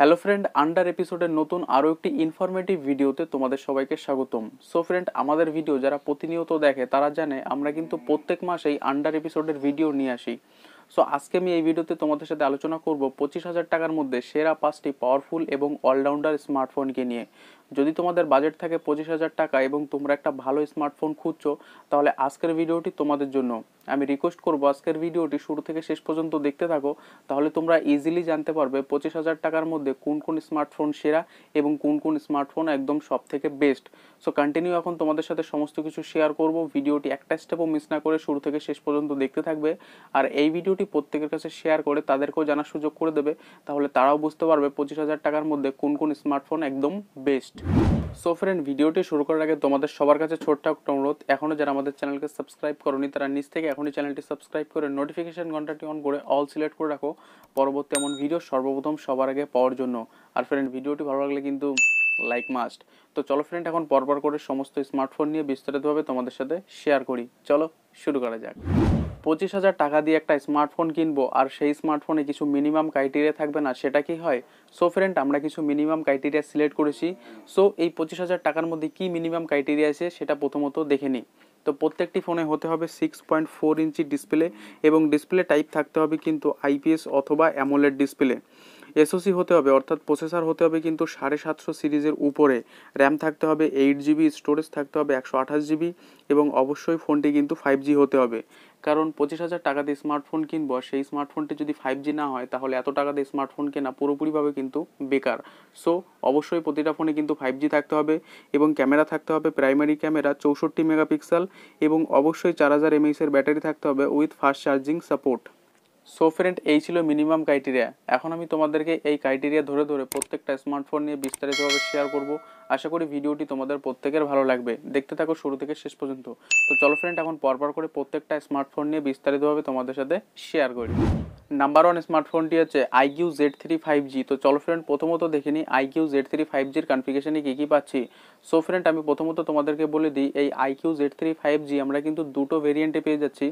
hello friend under এপিসোডের নতুন আরও একটি ইনফরমেটিভ ভিডিওতে তোমাদের সবাইকে স্বাগতম সো ফ্রেন্ড আমাদের ভিডিও যারা প্রতিনিয়ত দেখে তারা জানে আমরা কিন্তু প্রত্যেক মাসেই আন্ডার এপিসোডের ভিডিও নিয়ে আসি সো আজকে আমি এই ভিডিওতে তোমাদের সাথে আলোচনা করব পঁচিশ হাজার টাকার মধ্যে সেরা পাঁচটি পাওয়ারফুল এবং অলরাউন্ডার স্মার্টফোনকে নিয়ে যদি তোমাদের বাজেট থাকে পঁচিশ হাজার টাকা এবং তোমরা একটা ভালো স্মার্টফোন খুঁজছো তাহলে আজকের ভিডিওটি তোমাদের জন্য আমি রিকোয়েস্ট করবো আজকের ভিডিওটি শুরু থেকে শেষ পর্যন্ত দেখতে থাকো তাহলে তোমরা ইজিলি জানতে পারবে পঁচিশ হাজার টাকার মধ্যে কোন কোন স্মার্টফোন সেরা এবং কোন কোন স্মার্টফোন একদম সব থেকে বেস্ট সো কন্টিনিউ এখন তোমাদের সাথে সমস্ত কিছু শেয়ার করব ভিডিওটি একটা স্টেপও মিস না করে শুরু থেকে শেষ পর্যন্ত দেখতে থাকবে আর এই ভিডিও ভিডিওটি প্রত্যেকের কাছে শেয়ার করে তাদেরকেও জানার সুযোগ করে দেবে তাহলে তারাও বুঝতে পারবে পঁচিশ হাজার টাকার মধ্যে কোন কোন স্মার্টফোন একদম বেস্ট সো ফ্রেন্ড ভিডিওটি শুরু করার আগে তোমাদের সবার কাছে ছোট্ট একটা অনুরোধ এখনও যারা আমাদের চ্যানেলকে সাবস্ক্রাইব করনি তারা নিচ থেকে এখনই চ্যানেলটি সাবস্ক্রাইব করে নোটিফিকেশান ঘন্টাটি অন করে অল সিলেক্ট করে রাখো পরবর্তী এমন ভিডিও সর্বপ্রথম সবার আগে পাওয়ার জন্য আর ফ্রেন্ড ভিডিওটি ভালো লাগলে কিন্তু লাইক মাস্ট তো চলো ফ্রেন্ড এখন পরপর করে সমস্ত স্মার্টফোন নিয়ে বিস্তারিতভাবে তোমাদের সাথে শেয়ার করি চলো শুরু করা যাক পঁচিশ হাজার টাকা দিয়ে একটা স্মার্টফোন কিনবো আর সেই স্মার্টফোনে কিছু মিনিমাম ক্রাইটেরিয়া থাকবে না সেটা কি হয় সো ফ্রেন্ড আমরা কিছু মিনিমাম ক্রাইটেরিয়া সিলেক্ট করেছি সো এই পঁচিশ হাজার টাকার মধ্যে কি মিনিমাম ক্রাইটেরিয়া আছে সেটা প্রথমত দেখে নিই তো প্রত্যেকটি ফোনে হতে হবে সিক্স পয়েন্ট ফোর ইঞ্চি ডিসপ্লে এবং ডিসপ্লে টাইপ থাকতে হবে কিন্তু আইপিএস অথবা অ্যামোলেড ডিসপ্লে এসওসি হতে হবে অর্থাৎ প্রসেসর হতে হবে কিন্তু সাড়ে সাতশো সিরিজের উপরে র্যাম থাকতে হবে এইট জিবি স্টোরেজ থাকতে হবে একশো আঠাশ জিবি এবং অবশ্যই ফোনটি কিন্তু ফাইভ জি হতে হবে কারণ পঁচিশ হাজার টাকা দিয়ে স্মার্টফোন কিনবো সেই স্মার্টফোনটি যদি ফাইভ জি না হয় তাহলে এত টাকা দিয়ে স্মার্টফোন কেনা পুরোপুরিভাবে কিন্তু বেকার সো অবশ্যই প্রতিটা ফোনে কিন্তু ফাইভ জি থাকতে হবে এবং ক্যামেরা থাকতে হবে প্রাইমারি ক্যামেরা চৌষট্টি মেগাপিক্সেল এবং অবশ্যই চার হাজার এমএইসের ব্যাটারি থাকতে হবে with fast charging support so friend এই ছিল মিনিমাম ক্রাইটেরিয়া এখন আমি তোমাদেরকে এই ক্রাইটেরিয়া ধরে ধরে প্রত্যেকটা স্মার্টফোন নিয়ে বিস্তারিতভাবে শেয়ার করব আশা করি ভিডিওটি তোমাদের প্রত্যেকের ভালো লাগবে দেখতে থাকো শুরু থেকে শেষ পর্যন্ত তো চলো ফ্রেন্ড এখন পরপর করে প্রত্যেকটা স্মার্টফোন নিয়ে বিস্তারিতভাবে তোমাদের সাথে শেয়ার করি নাম্বার ওয়ান স্মার্টফোনটি হচ্ছে iQOO Z three five G তো চলো ফ্রেন্ড প্রথমত দেখে নিই আইকিউ জেড থ্রি ফাইভ জির কনফিগেশনে কী কী পাচ্ছি সো ফ্রেন্ড আমি প্রথমত তোমাদেরকে বলে দিই এই iQOO Z three five G আমরা কিন্তু দুটো ভেরিয়েন্টে পেয়ে যাচ্ছি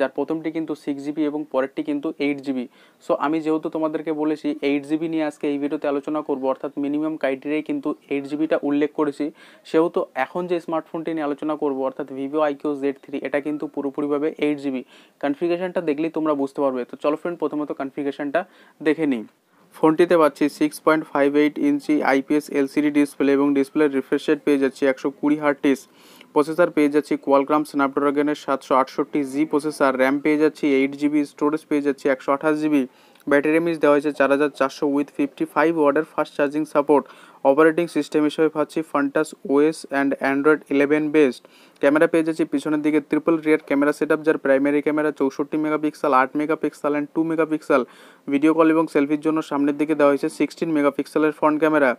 যার প্রথমটি কিন্তু সিক্স জিবি এবং পরেরটি কিন্তু এইট জিবি সো আমি যেহেতু তোমাদেরকে বলেছি এইট জিবি নিয়ে আজকে এই ভিডিওতে আলোচনা করব অর্থাৎ মিনিমাম ক্রাইটেরিয়ায় কিন্তু এইট জিবিটা উল্লেখ করেছি সেহেতু এখন যে স্মার্টফোনটি নিয়ে আলোচনা করব অর্থাৎ ভিভো আইকিউ জেড থ্রি এটা কিন্তু পুরোপুরিভাবে এইট জিবি কনফিগারেশনটা দেখলেই তোমরা বুঝতে পারবে তো চলো ফ্রেন্ড প্রথমত কনফিগারেশনটা দেখে নিই ফোনটিতে পাচ্ছি সিক্স পয়েন্ট ফাইভ এইট ইঞ্চি আইপিএস এলসিডি ডিসপ্লে এবং ডিসপ্লে রিফ্রেশ রেট পেয়ে যাচ্ছি একশো কুড়ি হার্টিস প্রসেসার পেয়ে যাচ্ছি কোয়ালক্রাম স্ন্যাপড্রাগনের সাতশো আটষট্টি জি প্রসেসার র্যাম পেয়ে যাচ্ছি এইট জিবি স্টোরেজ পেয়ে যাচ্ছি একশো আঠাশ জিবি ব্যাটারি এমএস দেওয়া হয়েছে চার হাজার চারশো উইথ ফিফটি ফাইভ ওয়ার্ডের fast charging support operating system হিসেবে পাচ্ছি Funtouch OS and Android eleven best camera পেয়ে যাচ্ছি পিছনের দিকে triple rear camera set up যার প্রাইমারি ক্যামেরা চৌষট্টি মেগাপিক্সেল আট megapixel and two megapixel video call এবং সেলফির জন্য সামনের দিকে দেওয়া হয়েছে সিক্সটিন মেগাপিক্সেলের ফ্রন্ট ক্যামেরা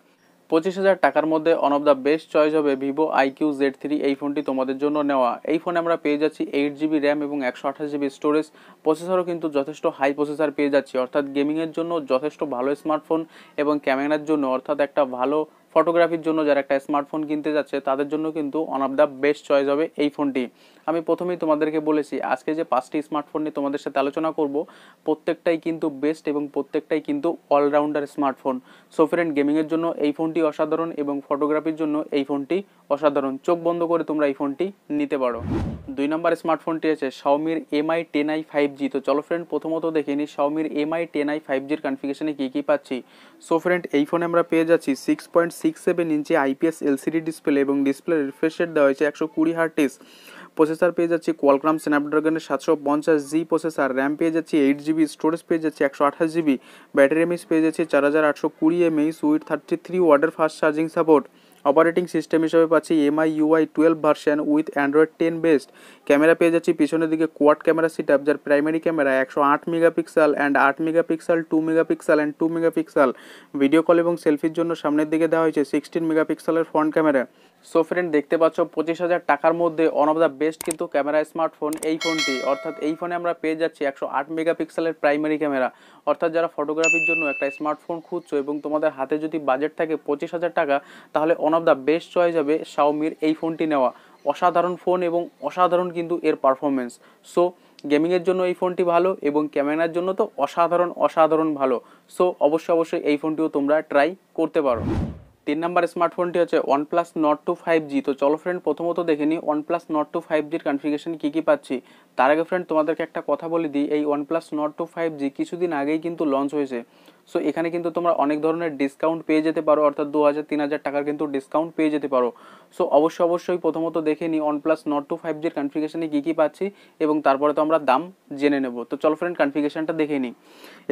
পঁচিশ হাজার টাকার মধ্যে one of the best choice হবে Vivo I Q Z three এই ফোনটি তোমাদের জন্য নেওয়া এই ফোনে আমরা পেয়ে যাচ্ছি এইট জিবি র্যাম এবং একশো আঠাশ জিবি স্টোরেজ প্রসেসরও কিন্তু যথেষ্ট হাই প্রসেসর পেয়ে যাচ্ছি অর্থাৎ গেমিংয়ের জন্য যথেষ্ট ভালো স্মার্টফোন এবং ক্যামেরার জন্য অর্থাৎ একটা ভালো ফটোগ্রাফির জন্য যারা একটা স্মার্টফোন কিনতে যাচ্ছে তাদের জন্য কিন্তু one of the best choice হবে এই ফোনটি আমি প্রথমেই তোমাদেরকে বলেছি আজকে যে পাঁচটি স্মার্টফোন নিয়ে তোমাদের সাথে আলোচনা করব প্রত্যেকটাই কিন্তু বেস্ট এবং প্রত্যেকটাই কিন্তু অলরাউন্ডার স্মার্টফোন সো ফ্রেন্ড গেমিংয়ের জন্য এই ফোনটি অসাধারণ এবং ফটোগ্রাফির জন্য এই ফোনটি অসাধারণ চোখ বন্ধ করে তোমরা এই ফোনটি নিতে পারো দুই নম্বর স্মার্টফোনটি আছে শাওমির Mi ten I five G তো চলো ফ্রেন্ড প্রথমত দেখে নিই শাওমির এমআই টেন আই ফাইভ জির কনফিগেশনে কী কী পাচ্ছি সো ফ্রেন্ড এই ফোনে আমরা পেয়ে যাচ্ছি সিক্স পয়েন্ট সিক্স সেভেন ইঞ্চি আইপিএস এলসিডি ডিসপ্লে এবং ডিসপ্লে রিফ্রেশ দেওয়া হয়েছে একশো কুড়ি হার্টিস প্রসেসার পেয়ে যাচ্ছি কোয়ালক্রাম স্ন্যাপড্রাগনের সাতশো পঞ্চাশ জি প্রসেসর র্যাম পেয়ে যাচ্ছি এইট জিবি স্টোরেজ পেয়ে যাচ্ছে একশো আঠাশ জিবি ব্যাটারি এমএস পেয়ে যাচ্ছে চার হাজার আটশো কুড়ি এমএস উইথ থার্টি থ্রি ওয়ার্ডের fast charging support operating system হিসেবে পাচ্ছি MI UI twelve version with Android ten best camera পেয়ে যাচ্ছি পিছনের দিকে কোয়াড ক্যামেরা সিট আপ যার প্রাইমারি ক্যামেরা একশো আট মেগাপিক্সেল অ্যান্ড আট megapixel two megapixel and two megapixel video call এবং সেলফির জন্য সামনের দিকে দেওয়া হয়েছে সিক্সটিন মেগাপিক্সেলের ফ্রন্ট ক্যামেরা সো ফ্রেন্ড দেখতে পাচ্ছ পঁচিশ হাজার টাকার মধ্যে ওয়ান অফ দ্য বেস্ট কিন্তু ক্যামেরা স্মার্টফোন এই ফোনটি অর্থাৎ এই ফোনে আমরা পেয়ে যাচ্ছি একশো আট মেগাপিক্সেলের প্রাইমারি ক্যামেরা অর্থাৎ যারা ফটোগ্রাফির জন্য একটা স্মার্টফোন খুঁজছো এবং তোমাদের হাতে যদি বাজেট থাকে পঁচিশ হাজার টাকা তাহলে one of the best choice হবে শাওমির এই ফোনটি নেওয়া অসাধারণ ফোন এবং অসাধারণ কিন্তু এর পারফরমেন্স সো গেমিংয়ের জন্য এই ফোনটি ভালো এবং ক্যামেরার জন্য তো অসাধারণ অসাধারণ ভালো সো অবশ্যই অবশ্যই এই ফোনটিও তোমরা ট্রাই করতে পারো তিন নাম্বার স্মার্টফোনটি হচ্ছে OnePlus Nord two five G তো চলো ফ্রেন্ড প্রথমত দেখে নিই OnePlus Nord two five জির কনফিগেশন কী কী পাচ্ছি তার আগে ফ্রেন্ড তোমাদেরকে একটা কথা বলে দিই এই OnePlus Nord two five G কিছুদিন আগেই কিন্তু লঞ্চ হয়েছে সো এখানে কিন্তু তোমরা অনেক ধরনের ডিসকাউন্ট পেয়ে যেতে পারো অর্থাৎ দু হাজার তিন হাজার টাকার কিন্তু ডিসকাউন্ট পেয়ে যেতে পারো সো অবশ্যই অবশ্যই প্রথমত দেখে নিই OnePlus Nord two five জির কনফিগেশনে কী কী পাচ্ছি এবং তারপরে তো আমরা দাম জেনে নেব তো চলো ফ্রেন্ড কনফিগেশনটা দেখে নিই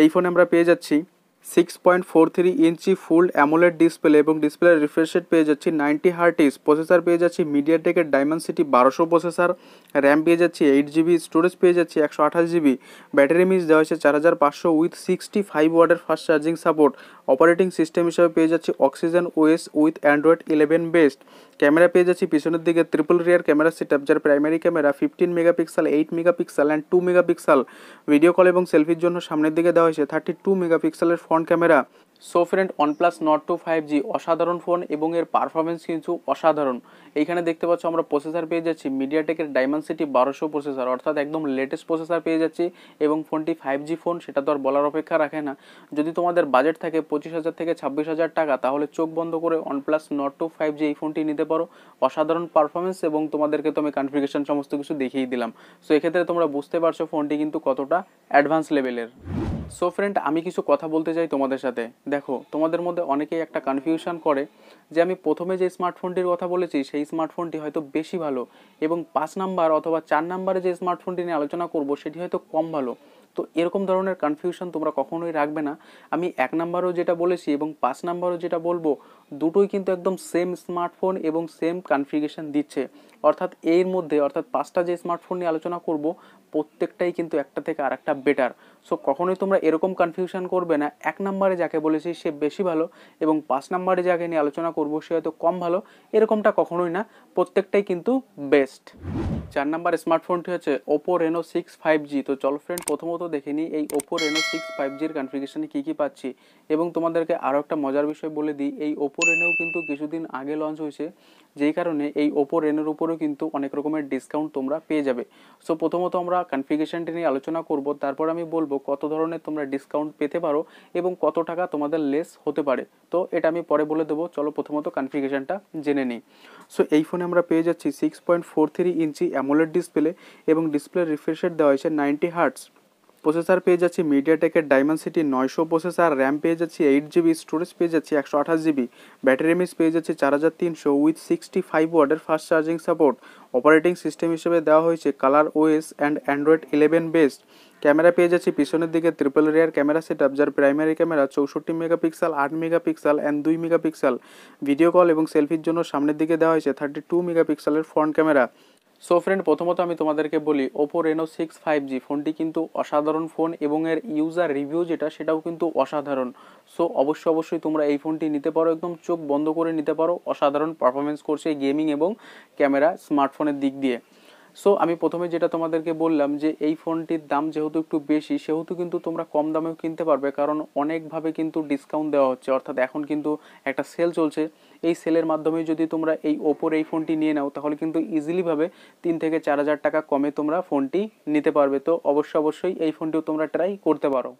এই ফোনে আমরা পেয়ে যাচ্ছি সিক্স পয়েন্ট ফোর থ্রি ইঞ্চি ফুল অ্যামোলেড ডিসপ্লে এবং ডিসপ্লে রিফ্রেশেট পেয়ে যাচ্ছি নাইনটি হার্টিস প্রসেসার পেয়ে যাচ্ছি মিডিয়া মিডিয়াটেকের ডায়মন্ড সিটি বারোশো প্রসেসার র্যাম পেয়ে যাচ্ছি এইট জিবি স্টোরেজ পেয়ে যাচ্ছি একশো আঠাশ জিবি ব্যাটারি মিস দেওয়া হয়েছে চার হাজার পাঁচশো উইথ সিক্সটি ফাইভ ওয়ার্ডের fast charging support operating system হিসেবে পেয়ে যাচ্ছি Oxygen OS with Android eleven best camera পেয়ে যাচ্ছি পিছনের দিকে ট্রিপল রিয়ার ক্যামেরা সেটআপ যার primary camera fifteen megapixel eight megapixel and two megapixel video call এবং সেলফির জন্য সামনের দিকে দেওয়া হয়েছে থার্টি টু মেগাপিক্সেলের phone front camera so friend OnePlus Nord two five G অসাধারণ ফোন এবং এর পারফরমেন্স কিন্তু অসাধারণ এইখানে দেখতে পাচ্ছ আমরা প্রসেসার পেয়ে যাচ্ছি মিডিয়াটেকের ডাইমেনসিটি বারোশো প্রসেসার অর্থাৎ একদম লেটেস্ট প্রসেসার পেয়ে যাচ্ছি এবং ফোনটি ফাইভ জি ফোন সেটা তো আর বলার অপেক্ষা রাখে না যদি তোমাদের বাজেট থাকে পঁচিশ হাজার থেকে ছাব্বিশ হাজার টাকা তাহলে চোখ বন্ধ করে OnePlus Nord two five G এই ফোনটি নিতে পারো অসাধারণ পারফরমেন্স এবং তোমাদেরকে তো আমি কনফিগেশন সমস্ত কিছু দেখিয়ে দিলাম সো এক্ষেত্রে তোমরা বুঝতে পারছো ফোনটি কিন্তু কতটা অ্যাডভান্স লেভেলের সো ফ্রেন্ড আমি কিছু কথা বলতে চাই তোমাদের সাথে দেখো তোমাদের মধ্যে অনেকেই একটা কনফিউশন করে যে আমি প্রথমে যে স্মার্টফোনটির কথা বলেছি সেই স্মার্টফোনটি হয়তো বেশি ভালো এবং পাঁচ নাম্বার অথবা চার নাম্বারে যে স্মার্টফোনটি নিয়ে আলোচনা করব সেটি হয়তো কম ভালো তো এরকম ধরনের কনফিউশন তোমরা কখনোই রাখবে না আমি এক নাম্বারও যেটা বলেছি এবং পাঁচ নাম্বারও যেটা বলবো দুটোই কিন্তু একদম সেম স্মার্টফোন এবং সেম কনফিগারেশন দিচ্ছে অর্থাৎ এর মধ্যে অর্থাৎ পাঁচটা যে স্মার্টফোন নিয়ে আলোচনা করব প্রত্যেকটাই কিন্তু একটা থেকে আর একটা বেটার সো কখনোই তোমরা এরকম কনফিউশন করবে না এক নম্বরে যাকে বলেছি সে বেশি ভালো এবং পাঁচ নম্বরে যাকে নিয়ে আলোচনা করবো সে হয়তো কম ভালো এরকমটা কখনোই না প্রত্যেকটাই কিন্তু বেস্ট চার নাম্বার স্মার্টফোনটি হচ্ছে Oppo Reno six five G তো চলো ফ্রেন্ড প্রথমত দেখে নিই এই ওপো রেনো সিক্স ফাইভ জির কনফিগেশনে কী কী পাচ্ছি এবং তোমাদেরকে আরও একটা মজার বিষয় বলে দিই এই ওপো রেনোও কিন্তু কিছুদিন আগে লঞ্চ হয়েছে যেই কারণে এই ওপো রেনোর উপরেও কিন্তু অনেক রকমের ডিসকাউন্ট তোমরা পেয়ে যাবে সো প্রথমত আমরা কনফিগেশনটি নিয়ে আলোচনা করব তারপর আমি বলবো কত ধরনের তোমরা ডিসকাউন্ট পেতে পারো এবং কত টাকা তোমাদের লেস হতে পারে তো এটা আমি পরে বলে দেবো চলো প্রথমত কনফিগেশনটা জেনে নিই সো এই ফোনে আমরা পেয়ে যাচ্ছি সিক্স পয়েন্ট ফোর থ্রি ইঞ্চি অ্যামোলেড ডিসপ্লে এবং ডিসপ্লে রিফ্রেশ রেট দেওয়া হয়েছে নাইনটি হার্টস প্রসেসার পেয়ে যাচ্ছি মিডিয়াটেকের ডায়মন্ড সিটি নয়শো প্রসেসার র্যাম পেয়ে যাচ্ছি এইট জিবি স্টোরেজ পেয়ে যাচ্ছি একশো আঠাশ জিবি ব্যাটারি এমএস পেয়ে যাচ্ছি চার হাজার তিনশো উইথ সিক্সটি ফাইভ ওয়ার্ডের fast charging support operating system হিসেবে দেওয়া হয়েছে Color OS and Android eleven based camera পেয়ে যাচ্ছি পিছনের দিকে triple rear camera set up যার প্রাইমারি ক্যামেরা চৌষট্টি মেগাপিক্সেল আট মেগাপিক্সেল অ্যান্ড দুই মেগাপিক্সেল ভিডিও কল এবং সেলফির জন্য সামনের দিকে দেওয়া হয়েছে থার্টি টু মেগাপিক্সেলের ফ্রন্ট ক্যামেরা সো ফ্রেন্ড প্রথমত আমি তোমাদেরকে বলি Oppo Reno six five G ফোনটি কিন্তু অসাধারণ ফোন এবং এর ইউজার রিভিউ যেটা সেটাও কিন্তু অসাধারণ সো অবশ্যই অবশ্যই তোমরা এই ফোনটি নিতে পারো একদম চোখ বন্ধ করে নিতে পারো অসাধারণ পারফরমেন্স করছে গেমিং এবং ক্যামেরা স্মার্টফোনের দিক দিয়ে সো আমি প্রথমে যেটা তোমাদেরকে বললাম যে এই ফোনটির দাম যেহেতু একটু বেশি সেহেতু কিন্তু তোমরা কম দামেও কিনতে পারবে কারণ অনেকভাবে কিন্তু ডিসকাউন্ট দেওয়া হচ্ছে অর্থাৎ এখন কিন্তু একটা সেল চলছে এই সেলের মাধ্যমে যদি তোমরা এই ওপোর এই ফোনটি নিয়ে নাও তাহলে কিন্তু ইজিলিভাবে তিন থেকে চার হাজার টাকা কমে তোমরা ফোনটি নিতে পারবে তো অবশ্যই অবশ্যই এই ফোনটিও তোমরা ট্রাই করতে পারো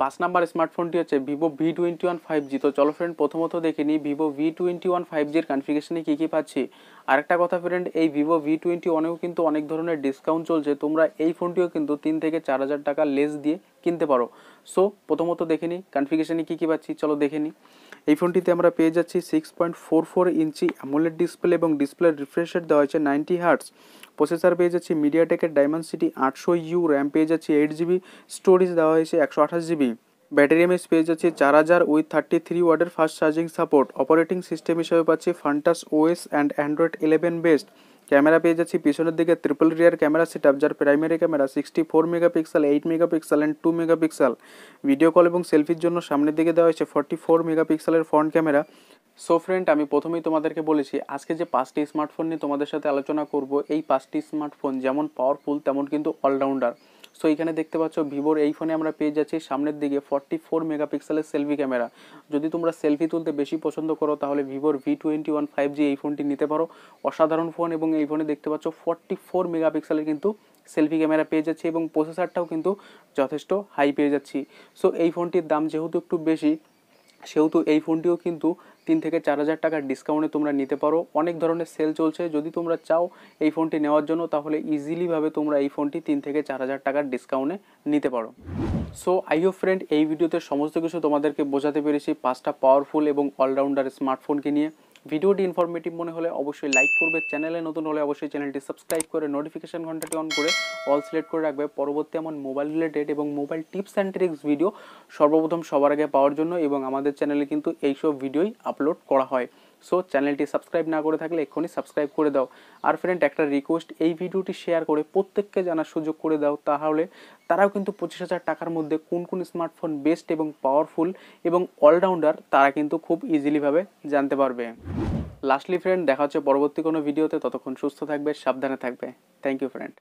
পাঁচ নাম্বার স্মার্টফোনটি হচ্ছে Vivo V twenty one five G তো চলো ফ্রেন্ড প্রথমত দেখে নিই Vivo V twenty one five জির কনফিগেশনে কী কী পাচ্ছি আরেকটা কথা ফ্রেন্ড এই ভিভো ভি টোয়েন্টি ওয়ানেও কিন্তু অনেক ধরনের ডিসকাউন্ট চলছে তোমরা এই ফোনটিও কিন্তু তিন থেকে চার হাজার টাকা লেস দিয়ে কিনতে পারো সো প্রথমত দেখে নিই কনফিগেশনে কী কী পাচ্ছি চলো দেখে নিই এই ফোনটিতে আমরা পেয়ে যাচ্ছি সিক্স পয়েন্ট ফোর ফোর ইঞ্চি অ্যামোলেড ডিসপ্লে এবং ডিসপ্লের রিফ্রেশ রেট দেওয়া হয়েছে নাইনটি হার্টস প্রসেসার পেয়ে যাচ্ছি মিডিয়াটেকের ডায়মন্ড সিটি আটশো ইউ র্যাম পেয়ে যাচ্ছি এইট জিবি স্টোরেজ দেওয়া হয়েছে একশো আঠাশ জিবি ব্যাটারি এমএস পেয়ে যাচ্ছে চার হাজার উইথ থার্টি থ্রি ওয়ার্ডের fast charging support operating system হিসেবে পাচ্ছি Funtouch OS and Android eleven best camera পেয়ে যাচ্ছি পিছনের দিকে triple rear camera set up যার primary camera sixty four megapixel eight megapixel and two megapixel video call এবং সেলফির জন্য সামনের দিকে দেওয়া হয়েছে ফর্টি ফোর মেগাপিক্সেলের ফ্রন্ট ক্যামেরা সো ফ্রেন্ড আমি প্রথমেই তোমাদেরকে বলেছি আজকে যে পাঁচটি স্মার্টফোন নিয়ে তোমাদের সাথে আলোচনা করব এই পাঁচটি স্মার্টফোন যেমন পাওয়ারফুল তেমন কিন্তু অলরাউন্ডার সো এখানে দেখতে পাচ্ছ ভিভোর এই ফোনে আমরা পেয়ে যাচ্ছি সামনের দিকে ফর্টি ফোর মেগাপিক্সেলের সেলফি ক্যামেরা যদি তোমরা সেলফি তুলতে বেশি পছন্দ করো তাহলে ভিভোর V twenty one five G এই ফোনটি নিতে পারো অসাধারণ ফোন এবং এই ফোনে দেখতে পাচ্ছ ফর্টি ফোর মেগাপিক্সেলের কিন্তু সেলফি ক্যামেরা পেয়ে যাচ্ছি এবং প্রসেসারটাও কিন্তু যথেষ্ট হাই পেয়ে যাচ্ছি সো এই ফোনটির দাম যেহেতু একটু বেশি সেহেতু এই ফোনটিও কিন্তু তিন থেকে চার হাজার টাকার ডিসকাউন্টে তোমরা নিতে পারো অনেক ধরনের সেল চলছে যদি তোমরা চাও এই ফোনটি নেওয়ার জন্য তাহলে ইজিলিভাবে তোমরা এই ফোনটি তিন থেকে চার হাজার টাকার ডিসকাউন্টে নিতে পারো সো আই হোপ ফ্রেন্ড এই ভিডিওতে সমস্ত কিছু তোমাদেরকে বোঝাতে পেরেছি পাঁচটা পাওয়ারফুল এবং অলরাউন্ডার স্মার্টফোনকে নিয়ে ভিডিওটি ইনফরমেটিভ মনে হলে অবশ্যই লাইক করবে চ্যানেলে নতুন হলে অবশ্যই চ্যানেলটি সাবস্ক্রাইব করে নোটিফিকেশান ঘন্টাটি অন করে অল সিলেক্ট করে রাখবে পরবর্তী এমন মোবাইল রিলেটেড এবং mobile tips and tricks video সর্বপ্রথম সবার আগে পাওয়ার জন্য এবং আমাদের চ্যানেলে কিন্তু এইসব ভিডিওই আপলোড করা হয় সো চ্যানেলটি সাবস্ক্রাইব না করে থাকলে এক্ষুনি সাবস্ক্রাইব করে দাও আর ফ্রেন্ড একটা রিকোয়েস্ট এই ভিডিওটি শেয়ার করে প্রত্যেককে জানার সুযোগ করে দাও তাহলে তারাও কিন্তু পঁচিশ হাজার টাকার মধ্যে কোন কোন স্মার্টফোন বেস্ট এবং পাওয়ারফুল এবং অলরাউন্ডার তারা কিন্তু খুব ইজিলিভাবে জানতে পারবে লাস্টলি ফ্রেন্ড দেখা হচ্ছে পরবর্তী কোনো ভিডিওতে ততক্ষণ সুস্থ থাকবে সাবধানে থাকবে থ্যাংক ইউ ফ্রেন্ড